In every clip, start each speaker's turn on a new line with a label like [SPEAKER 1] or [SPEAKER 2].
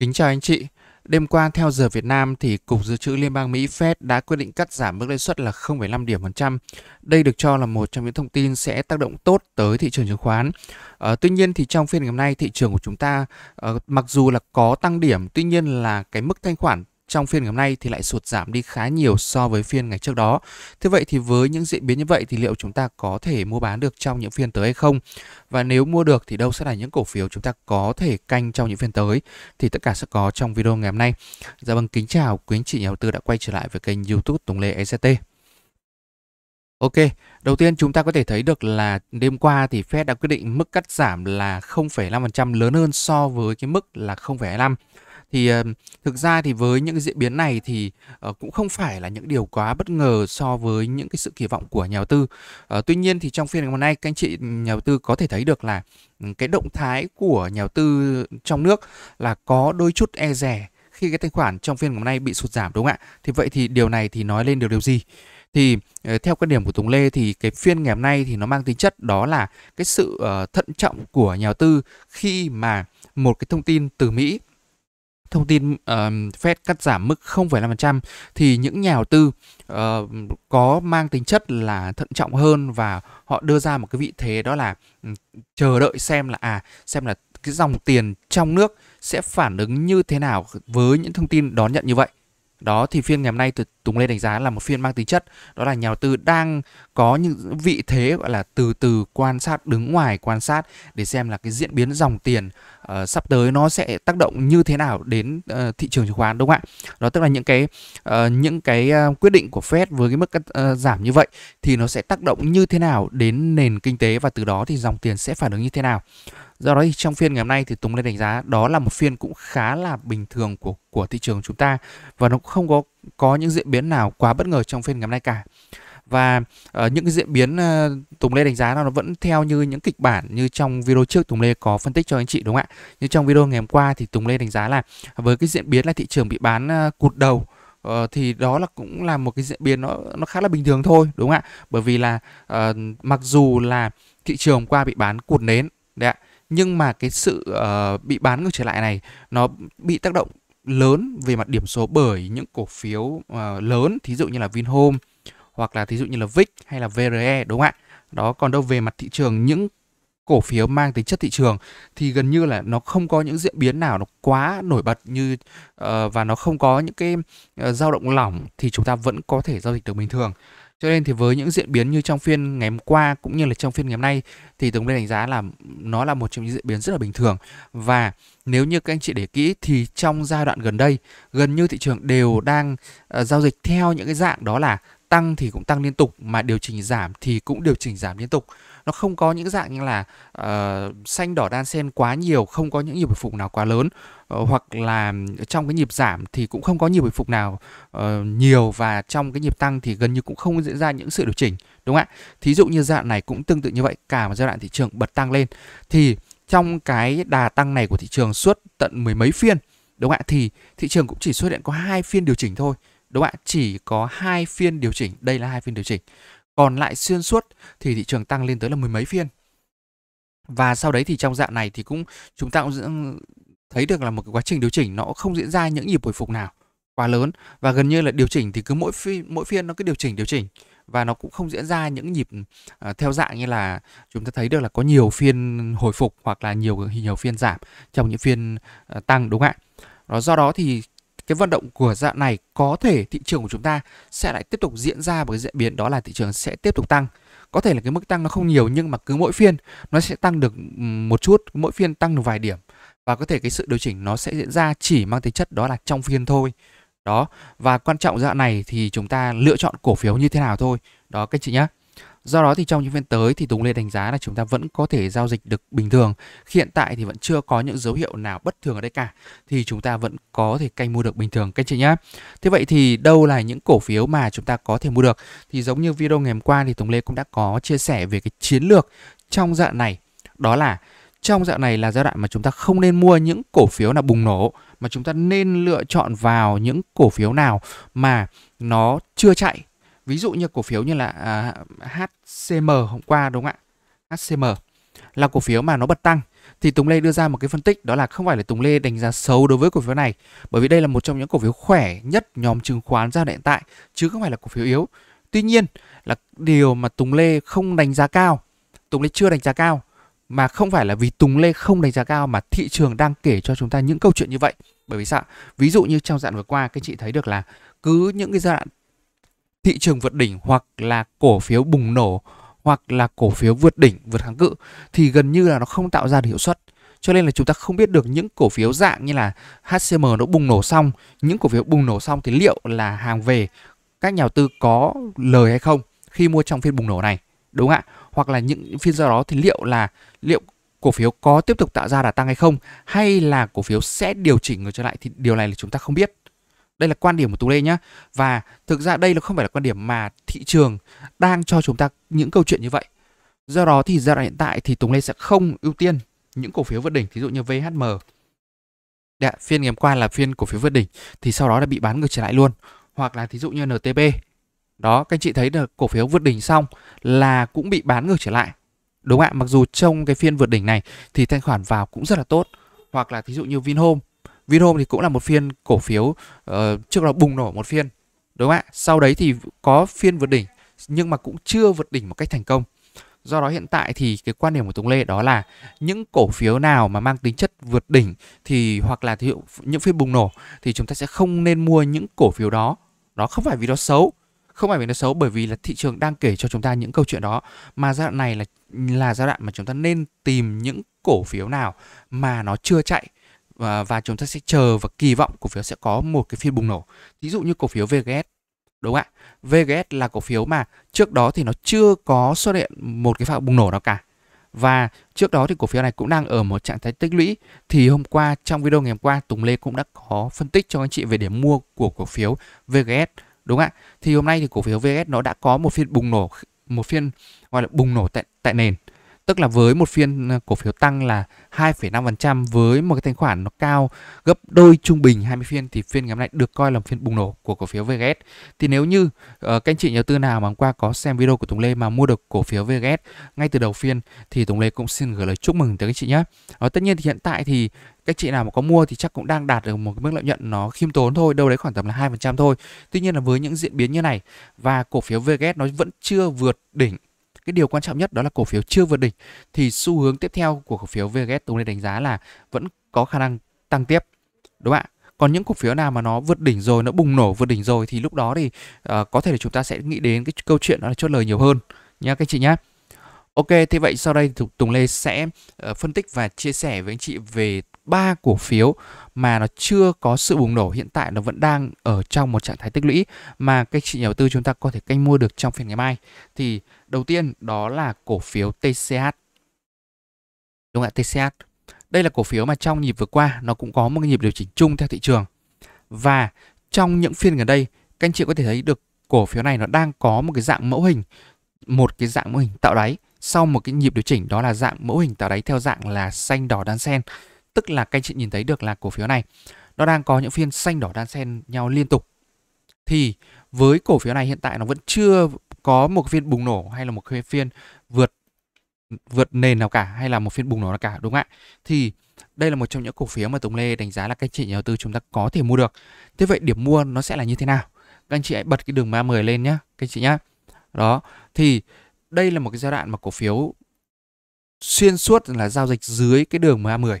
[SPEAKER 1] Kính chào anh chị. Đêm qua theo giờ Việt Nam thì Cục Dự trữ Liên bang Mỹ Fed đã quyết định cắt giảm mức lãi suất là 0,5 điểm phần trăm. Đây được cho là một trong những thông tin sẽ tác động tốt tới thị trường chứng khoán. À, tuy nhiên thì trong phiên ngày hôm nay thị trường của chúng ta à, mặc dù là có tăng điểm, tuy nhiên là cái mức thanh khoản trong phiên ngày hôm nay thì lại sụt giảm đi khá nhiều so với phiên ngày trước đó. Thế vậy thì với những diễn biến như vậy thì liệu chúng ta có thể mua bán được trong những phiên tới hay không? Và nếu mua được thì đâu sẽ là những cổ phiếu chúng ta có thể canh trong những phiên tới thì tất cả sẽ có trong video ngày hôm nay. Dạ vâng kính chào quý anh chị nhà đầu tư đã quay trở lại với kênh YouTube Tùng Lê ECT. Ok, đầu tiên chúng ta có thể thấy được là đêm qua thì Fed đã quyết định mức cắt giảm là 0,5% lớn hơn so với cái mức là 0,25 thì thực ra thì với những cái diễn biến này thì ờ, cũng không phải là những điều quá bất ngờ so với những cái sự kỳ vọng của nhà đầu tư. Ờ, tuy nhiên thì trong phiên ngày hôm nay các anh chị nhà đầu tư có thể thấy được là cái động thái của nhà đầu tư trong nước là có đôi chút e rè khi cái tài khoản trong phiên ngày hôm nay bị sụt giảm đúng không ạ? Thì vậy thì điều này thì nói lên điều điều gì? thì ờ, theo quan điểm của Tùng Lê thì cái phiên ngày hôm nay thì nó mang tính chất đó là cái sự thận trọng của nhà đầu tư khi mà một cái thông tin từ Mỹ thông tin uh, Fed cắt giảm mức 0,5% thì những nhà đầu tư uh, có mang tính chất là thận trọng hơn và họ đưa ra một cái vị thế đó là ừ, chờ đợi xem là à xem là cái dòng tiền trong nước sẽ phản ứng như thế nào với những thông tin đón nhận như vậy đó thì phiên ngày hôm nay từ Tùng Lê đánh giá là một phiên mang tính chất đó là nhà đầu tư đang có những vị thế gọi là từ từ quan sát đứng ngoài quan sát để xem là cái diễn biến dòng tiền uh, sắp tới nó sẽ tác động như thế nào đến uh, thị trường chứng khoán đúng không ạ? Đó tức là những cái uh, những cái quyết định của Fed với cái mức uh, giảm như vậy thì nó sẽ tác động như thế nào đến nền kinh tế và từ đó thì dòng tiền sẽ phản ứng như thế nào. Do đó thì trong phiên ngày hôm nay thì Tùng Lê đánh giá đó là một phiên cũng khá là bình thường của của thị trường chúng ta và nó không có có những diễn biến nào quá bất ngờ trong phiên ngày hôm nay cả và uh, những cái diễn biến uh, Tùng Lê đánh giá là nó vẫn theo như những kịch bản như trong video trước Tùng Lê có phân tích cho anh chị đúng không ạ? Như trong video ngày hôm qua thì Tùng Lê đánh giá là với cái diễn biến là thị trường bị bán uh, cụt đầu uh, thì đó là cũng là một cái diễn biến nó nó khá là bình thường thôi đúng không ạ? Bởi vì là uh, mặc dù là thị trường hôm qua bị bán cụt nến đấy ạ nhưng mà cái sự uh, bị bán ngược trở lại này nó bị tác động lớn về mặt điểm số bởi những cổ phiếu uh, lớn thí dụ như là Vinhome hoặc là thí dụ như là VIX hay là VRE đúng không ạ? Đó còn đâu về mặt thị trường những cổ phiếu mang tính chất thị trường thì gần như là nó không có những diễn biến nào nó quá nổi bật như uh, và nó không có những cái uh, dao động lỏng thì chúng ta vẫn có thể giao dịch được bình thường. Cho nên thì với những diễn biến như trong phiên ngày hôm qua cũng như là trong phiên ngày hôm nay thì Tùng Lê đánh giá là nó là một trong những diễn biến rất là bình thường và nếu như các anh chị để kỹ thì trong giai đoạn gần đây gần như thị trường đều đang uh, giao dịch theo những cái dạng đó là tăng thì cũng tăng liên tục mà điều chỉnh giảm thì cũng điều chỉnh giảm liên tục nó không có những dạng như là uh, xanh đỏ đan xen quá nhiều không có những nhịp hồi phục nào quá lớn uh, hoặc là trong cái nhịp giảm thì cũng không có nhịp hồi phục nào uh, nhiều và trong cái nhịp tăng thì gần như cũng không diễn ra những sự điều chỉnh đúng không ạ thí dụ như giai đoạn này cũng tương tự như vậy cả một giai đoạn thị trường bật tăng lên thì trong cái đà tăng này của thị trường suốt tận mười mấy phiên đúng không ạ thì thị trường cũng chỉ xuất hiện có hai phiên điều chỉnh thôi đúng không ạ chỉ có hai phiên điều chỉnh đây là hai phiên điều chỉnh còn lại xuyên suốt thì thị trường tăng lên tới là mười mấy phiên và sau đấy thì trong dạng này thì cũng chúng ta cũng thấy được là một cái quá trình điều chỉnh nó không diễn ra những nhịp hồi phục nào quá lớn và gần như là điều chỉnh thì cứ mỗi phiên mỗi phiên nó cứ điều chỉnh điều chỉnh và nó cũng không diễn ra những nhịp uh, theo dạng như là chúng ta thấy được là có nhiều phiên hồi phục hoặc là nhiều nhiều phiên giảm trong những phiên uh, tăng đúng không ạ. Đó do đó thì cái vận động của dạng này có thể thị trường của chúng ta sẽ lại tiếp tục diễn ra một cái diễn biến đó là thị trường sẽ tiếp tục tăng có thể là cái mức tăng nó không nhiều nhưng mà cứ mỗi phiên nó sẽ tăng được một chút mỗi phiên tăng được vài điểm và có thể cái sự điều chỉnh nó sẽ diễn ra chỉ mang tính chất đó là trong phiên thôi đó và quan trọng dạng này thì chúng ta lựa chọn cổ phiếu như thế nào thôi đó các chị nhé Do đó thì trong những phiên tới thì Tùng Lê đánh giá là chúng ta vẫn có thể giao dịch được bình thường. Hiện tại thì vẫn chưa có những dấu hiệu nào bất thường ở đây cả thì chúng ta vẫn có thể canh mua được bình thường các chị nhé. Thế vậy thì đâu là những cổ phiếu mà chúng ta có thể mua được? Thì giống như video ngày hôm qua thì Tùng Lê cũng đã có chia sẻ về cái chiến lược trong dạng này đó là trong dạng này là giai đoạn mà chúng ta không nên mua những cổ phiếu là bùng nổ mà chúng ta nên lựa chọn vào những cổ phiếu nào mà nó chưa chạy ví dụ như cổ phiếu như là à, HCM hôm qua đúng không ạ HCM là cổ phiếu mà nó bật tăng thì Tùng Lê đưa ra một cái phân tích đó là không phải là Tùng Lê đánh giá xấu đối với cổ phiếu này bởi vì đây là một trong những cổ phiếu khỏe nhất nhóm chứng khoán ra hiện tại chứ không phải là cổ phiếu yếu. Tuy nhiên là điều mà Tùng Lê không đánh giá cao, Tùng Lê chưa đánh giá cao mà không phải là vì Tùng Lê không đánh giá cao mà thị trường đang kể cho chúng ta những câu chuyện như vậy. Bởi vì sao? Ví dụ như trong dạng vừa qua các chị thấy được là cứ những cái giai đoạn thị trường vượt đỉnh hoặc là cổ phiếu bùng nổ hoặc là cổ phiếu vượt đỉnh vượt kháng cự thì gần như là nó không tạo ra được hiệu suất cho nên là chúng ta không biết được những cổ phiếu dạng như là HCM nó bùng nổ xong những cổ phiếu bùng nổ xong thì liệu là hàng về các nhà đầu tư có lời hay không khi mua trong phiên bùng nổ này đúng không ạ hoặc là những phiên do đó thì liệu là liệu cổ phiếu có tiếp tục tạo ra đà tăng hay không hay là cổ phiếu sẽ điều chỉnh ngược trở lại thì điều này là chúng ta không biết đây là quan điểm của tú lê nhá và thực ra đây là không phải là quan điểm mà thị trường đang cho chúng ta những câu chuyện như vậy do đó thì giai đoạn hiện tại thì tú lê sẽ không ưu tiên những cổ phiếu vượt đỉnh thí dụ như vhm Đấy, dạ, phiên ngày hôm qua là phiên cổ phiếu vượt đỉnh thì sau đó đã bị bán ngược trở lại luôn hoặc là thí dụ như ntb đó các anh chị thấy được cổ phiếu vượt đỉnh xong là cũng bị bán ngược trở lại đúng ạ mặc dù trong cái phiên vượt đỉnh này thì thanh khoản vào cũng rất là tốt hoặc là thí dụ như vinhome Vinhome thì cũng là một phiên cổ phiếu uh, trước đó bùng nổ một phiên đúng không ạ? Sau đấy thì có phiên vượt đỉnh nhưng mà cũng chưa vượt đỉnh một cách thành công. Do đó hiện tại thì cái quan điểm của Tùng Lê đó là những cổ phiếu nào mà mang tính chất vượt đỉnh thì hoặc là dụ những phiên bùng nổ thì chúng ta sẽ không nên mua những cổ phiếu đó. Đó không phải vì nó xấu, không phải vì nó xấu bởi vì là thị trường đang kể cho chúng ta những câu chuyện đó mà giai đoạn này là là giai đoạn mà chúng ta nên tìm những cổ phiếu nào mà nó chưa chạy và, và chúng ta sẽ chờ và kỳ vọng cổ phiếu sẽ có một cái phiên bùng nổ. Ví dụ như cổ phiếu VGS đúng không ạ? VGS là cổ phiếu mà trước đó thì nó chưa có xuất hiện một cái pha bùng nổ nào cả. Và trước đó thì cổ phiếu này cũng đang ở một trạng thái tích lũy Thì hôm qua trong video ngày hôm qua Tùng Lê cũng đã có phân tích cho anh chị về điểm mua của cổ phiếu VGS Đúng ạ Thì hôm nay thì cổ phiếu VGS nó đã có một phiên bùng nổ Một phiên gọi là bùng nổ tại, tại nền Tức là với một phiên ờ, cổ phiếu tăng là 2,5% với một cái thanh khoản nó cao gấp đôi trung bình 20 phiên thì phiên ngày hôm nay được coi là phiên bùng nổ của cổ phiếu VGS. Thì nếu như uh, các anh chị nhà đầu tư nào mà hôm qua có xem video của Tùng Lê mà mua được cổ phiếu VGS ngay từ đầu phiên thì Tùng Lê cũng xin gửi lời chúc mừng tới các anh chị nhé. Uh, ờ, tất nhiên thì hiện tại thì các chị nào mà có mua thì chắc cũng đang đạt được một cái mức lợi nhuận nó khiêm tốn thôi, đâu đấy khoảng tầm là 2% thôi. Tuy nhiên là với những diễn biến như này và cổ phiếu VGS nó vẫn chưa vượt đỉnh cái điều quan trọng nhất đó là cổ phiếu chưa vượt đỉnh thì xu hướng tiếp theo của cổ phiếu VGS tôi này đánh giá là vẫn có khả năng tăng tiếp đúng không ạ còn những cổ phiếu nào mà nó vượt đỉnh rồi nó bùng nổ vượt đỉnh rồi thì lúc đó thì uh, có thể là chúng ta sẽ nghĩ đến cái câu chuyện đó là chốt lời nhiều hơn nha các chị nhé. Ok, thế vậy sau đây thì Tùng Lê sẽ uh, phân tích và chia sẻ với anh chị về ba cổ phiếu mà nó chưa có sự bùng nổ hiện tại nó vẫn đang ở trong một trạng thái tích lũy mà các chị nhà đầu tư chúng ta có thể canh mua được trong phiên ngày mai thì đầu tiên đó là cổ phiếu TCH đúng ạ TCH đây là cổ phiếu mà trong nhịp vừa qua nó cũng có một cái nhịp điều chỉnh chung theo thị trường và trong những phiên gần đây các anh chị có thể thấy được cổ phiếu này nó đang có một cái dạng mẫu hình một cái dạng mẫu hình tạo đáy sau một cái nhịp điều chỉnh đó là dạng mẫu hình tạo đáy theo dạng là xanh đỏ đan xen tức là các anh chị nhìn thấy được là cổ phiếu này nó đang có những phiên xanh đỏ đan xen nhau liên tục thì với cổ phiếu này hiện tại nó vẫn chưa có một phiên bùng nổ hay là một phiên vượt vượt nền nào cả hay là một phiên bùng nổ nào cả đúng không ạ thì đây là một trong những cổ phiếu mà Tùng Lê đánh giá là các anh chị nhà đầu tư chúng ta có thể mua được. Thế vậy điểm mua nó sẽ là như thế nào? Các anh chị hãy bật cái đường MA10 lên nhé các anh chị nhá. Đó, thì đây là một cái giai đoạn mà cổ phiếu xuyên suốt là giao dịch dưới cái đường MA10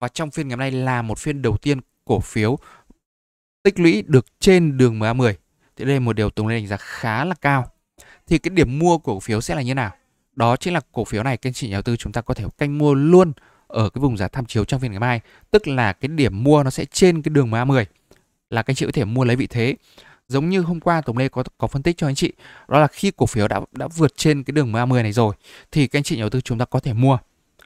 [SPEAKER 1] và trong phiên ngày hôm nay là một phiên đầu tiên cổ phiếu tích lũy được trên đường MA10. Thì đây là một điều Tùng Lê đánh giá khá là cao. Thì cái điểm mua cổ phiếu sẽ là như nào? Đó chính là cổ phiếu này kênh chị nhà đầu tư chúng ta có thể canh mua luôn ở cái vùng giá tham chiếu trong phiên ngày mai, tức là cái điểm mua nó sẽ trên cái đường MA10 là các anh chị có thể mua lấy vị thế. Giống như hôm qua Tổng Lê có có phân tích cho anh chị, đó là khi cổ phiếu đã đã vượt trên cái đường MA10 này rồi thì các anh chị nhà đầu tư chúng ta có thể mua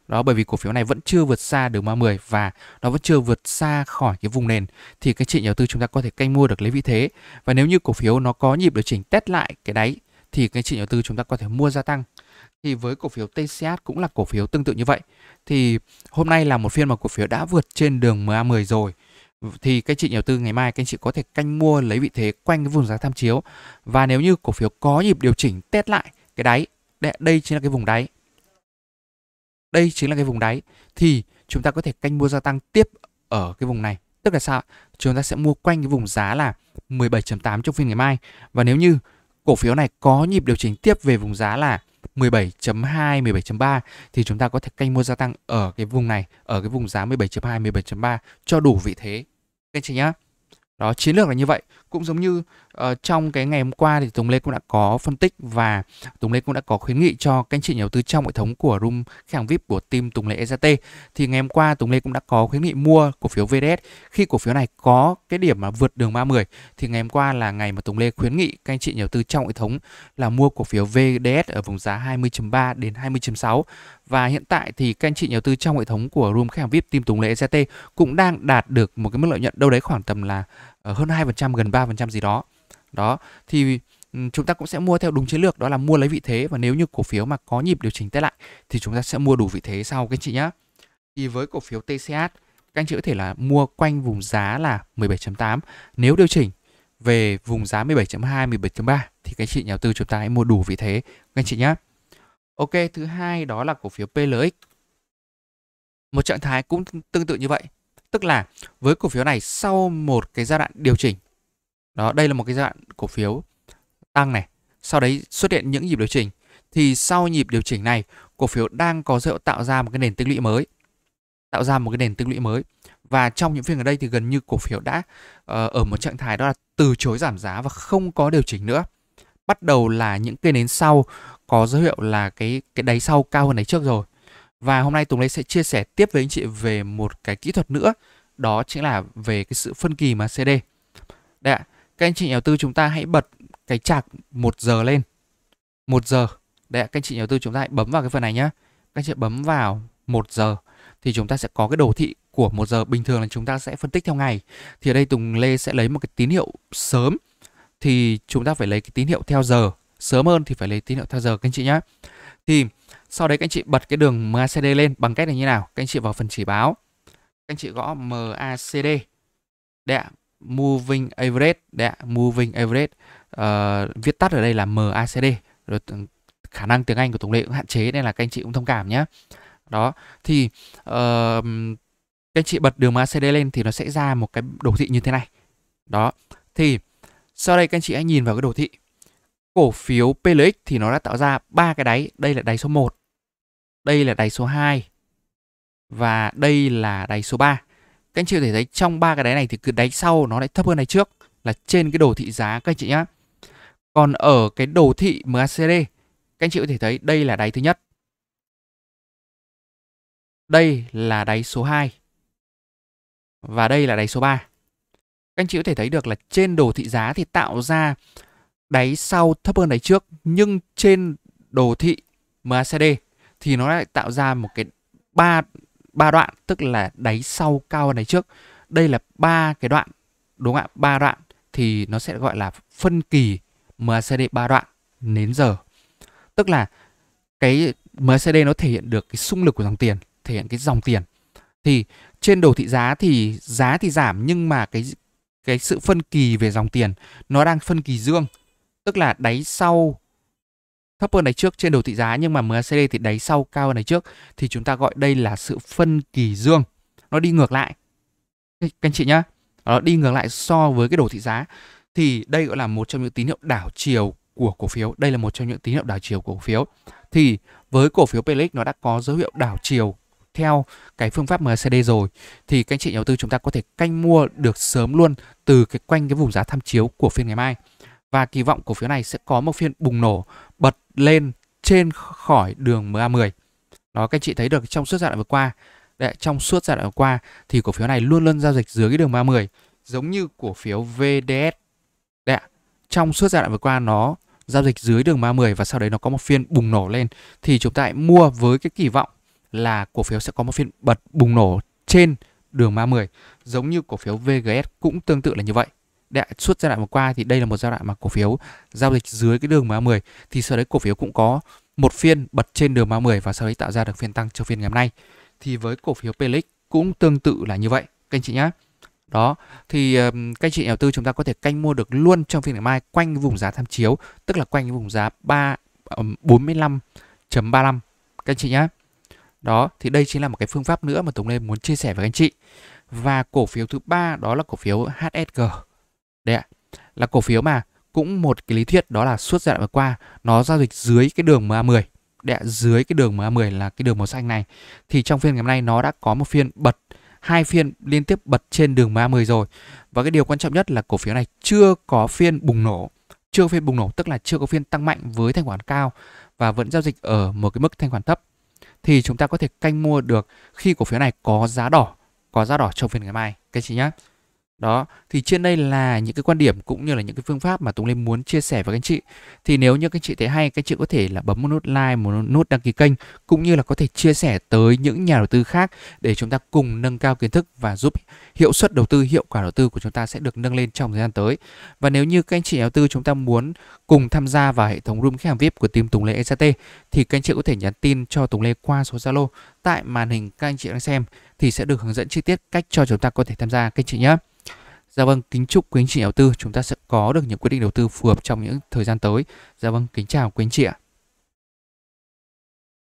[SPEAKER 1] đó bởi vì cổ phiếu này vẫn chưa vượt xa đường ma 30 và nó vẫn chưa vượt xa khỏi cái vùng nền thì các chị nhà đầu tư chúng ta có thể canh mua được lấy vị thế và nếu như cổ phiếu nó có nhịp điều chỉnh test lại cái đáy thì các chị nhà đầu tư chúng ta có thể mua gia tăng thì với cổ phiếu TCS cũng là cổ phiếu tương tự như vậy thì hôm nay là một phiên mà cổ phiếu đã vượt trên đường MA10 rồi thì các chị nhà đầu tư ngày mai các anh chị có thể canh mua lấy vị thế quanh cái vùng giá tham chiếu và nếu như cổ phiếu có nhịp điều chỉnh test lại cái đáy đây chính là cái vùng đáy đây chính là cái vùng đáy thì chúng ta có thể canh mua gia tăng tiếp ở cái vùng này tức là sao chúng ta sẽ mua quanh cái vùng giá là 17.8 trong phiên ngày mai và nếu như cổ phiếu này có nhịp điều chỉnh tiếp về vùng giá là 17.2, 17.3 thì chúng ta có thể canh mua gia tăng ở cái vùng này, ở cái vùng giá 17.2, 17.3 cho đủ vị thế. Các anh chị nhá. Đó, chiến lược là như vậy. Cũng giống như Ờ, trong cái ngày hôm qua thì Tùng Lê cũng đã có phân tích và Tùng Lê cũng đã có khuyến nghị cho các anh chị nhà đầu tư trong hệ thống của room khách hàng VIP của team Tùng Lê EZT. Thì ngày hôm qua Tùng Lê cũng đã có khuyến nghị mua cổ phiếu VDS khi cổ phiếu này có cái điểm mà vượt đường 30 thì ngày hôm qua là ngày mà Tùng Lê khuyến nghị các anh chị nhà đầu tư trong hệ thống là mua cổ phiếu VDS ở vùng giá 20.3 đến 20.6 và hiện tại thì các anh chị nhà đầu tư trong hệ thống của room khách hàng VIP team Tùng Lê EZT cũng đang đạt được một cái mức lợi nhuận đâu đấy khoảng tầm là ờ, hơn 2% gần 3% gì đó đó thì ừ, chúng ta cũng sẽ mua theo đúng chiến lược đó là mua lấy vị thế và nếu như cổ phiếu mà có nhịp điều chỉnh test lại thì chúng ta sẽ mua đủ vị thế sau các chị nhé thì với cổ phiếu TCH các anh chị có thể là mua quanh vùng giá là 17.8 nếu điều chỉnh về vùng giá 17.2 17.3 thì các chị nhà đầu tư chúng ta hãy mua đủ vị thế các anh chị nhé Ok thứ hai đó là cổ phiếu PLX một trạng thái cũng tương tự như vậy tức là với cổ phiếu này sau một cái giai đoạn điều chỉnh đó, đây là một cái dạng cổ phiếu tăng này. Sau đấy xuất hiện những nhịp điều chỉnh. Thì sau nhịp điều chỉnh này, cổ phiếu đang có dấu hiệu tạo ra một cái nền tích lũy mới. Tạo ra một cái nền tích lũy mới. Và trong những phiên ở đây thì gần như cổ phiếu đã uh, ở một trạng thái đó là từ chối giảm giá và không có điều chỉnh nữa. Bắt đầu là những cây nến sau có dấu hiệu là cái cái đáy sau cao hơn đáy trước rồi. Và hôm nay Tùng Lê sẽ chia sẻ tiếp với anh chị về một cái kỹ thuật nữa, đó chính là về cái sự phân kỳ MACD. Đây ạ, các anh chị nhà đầu tư chúng ta hãy bật cái chạc 1 giờ lên 1 giờ đấy các anh chị nhà đầu tư chúng ta hãy bấm vào cái phần này nhá các anh chị bấm vào 1 giờ thì chúng ta sẽ có cái đồ thị của 1 giờ bình thường là chúng ta sẽ phân tích theo ngày thì ở đây Tùng Lê sẽ lấy một cái tín hiệu sớm thì chúng ta phải lấy cái tín hiệu theo giờ sớm hơn thì phải lấy tín hiệu theo giờ các anh chị nhá thì sau đấy các anh chị bật cái đường MACD lên bằng cách này như nào các anh chị vào phần chỉ báo các anh chị gõ MACD đấy ạ moving average đấy ạ, moving average uh, ờ, viết tắt ở đây là MACD. Rồi khả năng tiếng Anh của Tùng Lê cũng hạn chế nên là các anh chị cũng thông cảm nhé. Đó, thì uh, các anh chị bật đường MACD lên thì nó sẽ ra một cái đồ thị như thế này. Đó, thì sau đây các anh chị hãy nhìn vào cái đồ thị. Cổ phiếu PLX thì nó đã tạo ra ba cái đáy, đây là đáy số 1, đây là đáy số 2 và đây là đáy số 3 các anh chị có thể thấy trong ba cái đáy này thì cứ đáy sau nó lại thấp hơn đáy trước là trên cái đồ thị giá các anh chị nhá còn ở cái đồ thị MACD các anh chị có thể thấy đây là đáy thứ nhất đây là đáy số 2 và đây là đáy số 3 các anh chị có thể thấy được là trên đồ thị giá thì tạo ra đáy sau thấp hơn đáy trước nhưng trên đồ thị MACD thì nó lại tạo ra một cái ba ba đoạn tức là đáy sau cao hơn đáy trước đây là ba cái đoạn đúng không ạ ba đoạn thì nó sẽ gọi là phân kỳ MACD ba đoạn nến giờ tức là cái MACD nó thể hiện được cái xung lực của dòng tiền thể hiện cái dòng tiền thì trên đồ thị giá thì giá thì giảm nhưng mà cái cái sự phân kỳ về dòng tiền nó đang phân kỳ dương tức là đáy sau thấp hơn đáy trước trên đồ thị giá nhưng mà MACD thì đáy sau cao hơn đáy trước thì chúng ta gọi đây là sự phân kỳ dương. Nó đi ngược lại. Các anh chị nhá. Nó đi ngược lại so với cái đồ thị giá thì đây gọi là một trong những tín hiệu đảo chiều của cổ phiếu. Đây là một trong những tín hiệu đảo chiều của cổ phiếu. Thì với cổ phiếu PLX nó đã có dấu hiệu đảo chiều theo cái phương pháp MACD rồi thì các anh chị nhà đầu tư chúng ta có thể canh mua được sớm luôn từ cái quanh cái vùng giá tham chiếu của phiên ngày mai và kỳ vọng cổ phiếu này sẽ có một phiên bùng nổ bật lên trên khỏi đường MA10. Đó các anh chị thấy được trong suốt giai đoạn vừa qua, Đấy, trong suốt giai đoạn vừa qua thì cổ phiếu này luôn luôn giao dịch dưới cái đường MA10 giống như cổ phiếu VDS. Đấy, trong suốt giai đoạn vừa qua nó giao dịch dưới đường MA10 và sau đấy nó có một phiên bùng nổ lên thì chúng ta hãy mua với cái kỳ vọng là cổ phiếu sẽ có một phiên bật bùng nổ trên đường MA10 giống như cổ phiếu VGS cũng tương tự là như vậy đại suốt giai đoạn vừa qua thì đây là một giai đoạn mà cổ phiếu giao dịch dưới cái đường MA10 thì sau đấy cổ phiếu cũng có một phiên bật trên đường MA10 và sau đấy tạo ra được phiên tăng trong phiên ngày hôm nay. Thì với cổ phiếu Pelix cũng tương tự là như vậy các anh chị nhé. Đó, thì um, các anh chị nhà đầu tư chúng ta có thể canh mua được luôn trong phiên ngày mai quanh vùng giá tham chiếu, tức là quanh vùng giá 3 um, 45.35 các anh chị nhé. Đó, thì đây chính là một cái phương pháp nữa mà Tùng Lê muốn chia sẻ với các anh chị. Và cổ phiếu thứ ba đó là cổ phiếu HSG. Đấy ạ, là cổ phiếu mà cũng một cái lý thuyết đó là suốt giai đoạn vừa qua nó giao dịch dưới cái đường MA10 đẹ dưới cái đường MA10 là cái đường màu xanh này thì trong phiên ngày hôm nay nó đã có một phiên bật hai phiên liên tiếp bật trên đường MA10 rồi và cái điều quan trọng nhất là cổ phiếu này chưa có phiên bùng nổ chưa có phiên bùng nổ tức là chưa có phiên tăng mạnh với thanh khoản cao và vẫn giao dịch ở một cái mức thanh khoản thấp thì chúng ta có thể canh mua được khi cổ phiếu này có giá đỏ có giá đỏ trong phiên ngày mai các chị nhé đó thì trên đây là những cái quan điểm cũng như là những cái phương pháp mà Tùng Lê muốn chia sẻ với các anh chị thì nếu như các anh chị thấy hay các chị có thể là bấm một nút like một nút đăng ký kênh cũng như là có thể chia sẻ tới những nhà đầu tư khác để chúng ta cùng nâng cao kiến thức và giúp hiệu suất đầu tư hiệu quả đầu tư của chúng ta sẽ được nâng lên trong thời gian tới và nếu như các anh chị đầu tư chúng ta muốn cùng tham gia vào hệ thống room khách hàng VIP của team Tùng Lê ECT thì các anh chị có thể nhắn tin cho Tùng Lê qua số Zalo tại màn hình các anh chị đang xem thì sẽ được hướng dẫn chi tiết cách cho chúng ta có thể tham gia các anh chị nhé Dạ vâng, kính chúc quý anh chị đầu tư chúng ta sẽ có được những quyết định đầu tư phù hợp trong những thời gian tới. Dạ vâng, kính chào quý anh chị ạ.